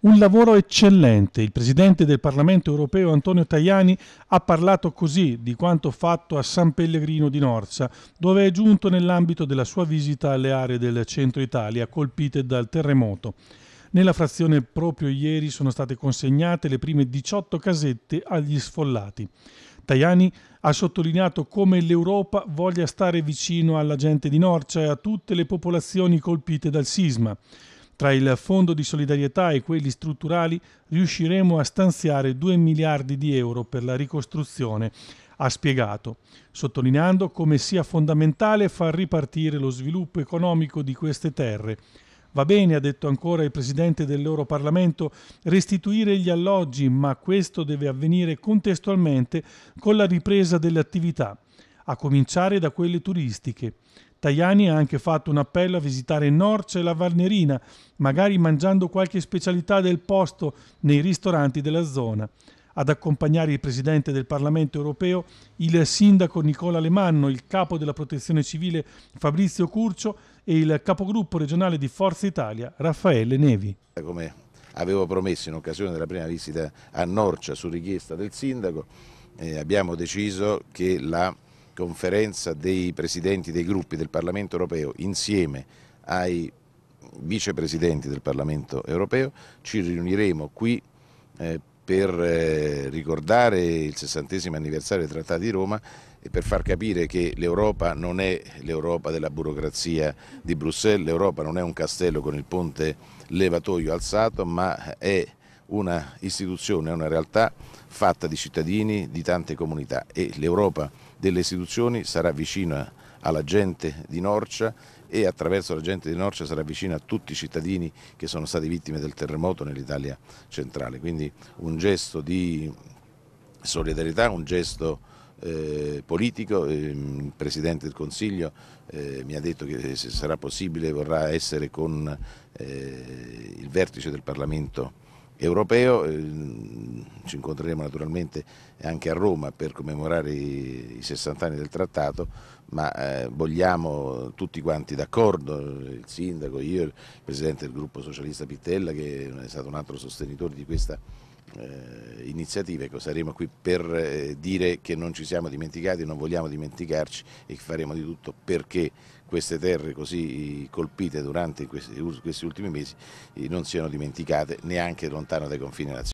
Un lavoro eccellente. Il Presidente del Parlamento europeo Antonio Tajani ha parlato così di quanto fatto a San Pellegrino di Norza, dove è giunto nell'ambito della sua visita alle aree del centro Italia colpite dal terremoto. Nella frazione proprio ieri sono state consegnate le prime 18 casette agli sfollati. Tajani ha sottolineato come l'Europa voglia stare vicino alla gente di Norcia e a tutte le popolazioni colpite dal sisma. Tra il Fondo di solidarietà e quelli strutturali riusciremo a stanziare 2 miliardi di euro per la ricostruzione, ha spiegato, sottolineando come sia fondamentale far ripartire lo sviluppo economico di queste terre. Va bene, ha detto ancora il Presidente dell'Europarlamento, restituire gli alloggi, ma questo deve avvenire contestualmente con la ripresa delle attività, a cominciare da quelle turistiche. Tajani ha anche fatto un appello a visitare Norcia e la Valnerina, magari mangiando qualche specialità del posto nei ristoranti della zona. Ad accompagnare il Presidente del Parlamento europeo il Sindaco Nicola Lemanno, il Capo della Protezione Civile Fabrizio Curcio e il Capogruppo regionale di Forza Italia Raffaele Nevi. Come avevo promesso in occasione della prima visita a Norcia su richiesta del Sindaco, eh, abbiamo deciso che la conferenza dei presidenti dei gruppi del Parlamento europeo insieme ai vicepresidenti del Parlamento europeo, ci riuniremo qui eh, per eh, ricordare il 60 anniversario dei Trattati di Roma e per far capire che l'Europa non è l'Europa della burocrazia di Bruxelles, l'Europa non è un castello con il ponte levatoio alzato, ma è una istituzione, una realtà fatta di cittadini, di tante comunità e l'Europa delle istituzioni sarà vicina alla gente di Norcia e attraverso la gente di Norcia sarà vicina a tutti i cittadini che sono stati vittime del terremoto nell'Italia centrale. Quindi un gesto di solidarietà, un gesto eh, politico, ehm, il Presidente del Consiglio eh, mi ha detto che se sarà possibile vorrà essere con eh, il vertice del Parlamento europeo, eh, ci incontreremo naturalmente anche a Roma per commemorare i 60 anni del trattato, ma eh, vogliamo tutti quanti d'accordo, il sindaco, io, il presidente del gruppo socialista Pittella che è stato un altro sostenitore di questa eh, iniziativa, ecco, saremo qui per eh, dire che non ci siamo dimenticati, non vogliamo dimenticarci e faremo di tutto perché queste terre così eh, colpite durante questi, questi ultimi mesi eh, non siano dimenticate neanche lontano dai confini nazionali.